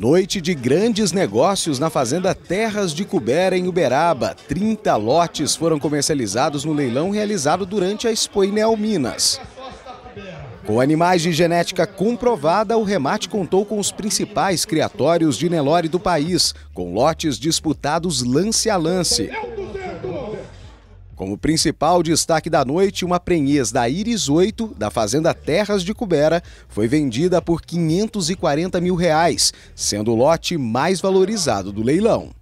Noite de grandes negócios na Fazenda Terras de Cubera, em Uberaba. 30 lotes foram comercializados no leilão realizado durante a Expoinel Minas. Com animais de genética comprovada, o remate contou com os principais criatórios de Nelore do país, com lotes disputados lance a lance. Como principal destaque da noite, uma prenhez da Iris 8, da fazenda Terras de Cubera, foi vendida por 540 mil reais, sendo o lote mais valorizado do leilão.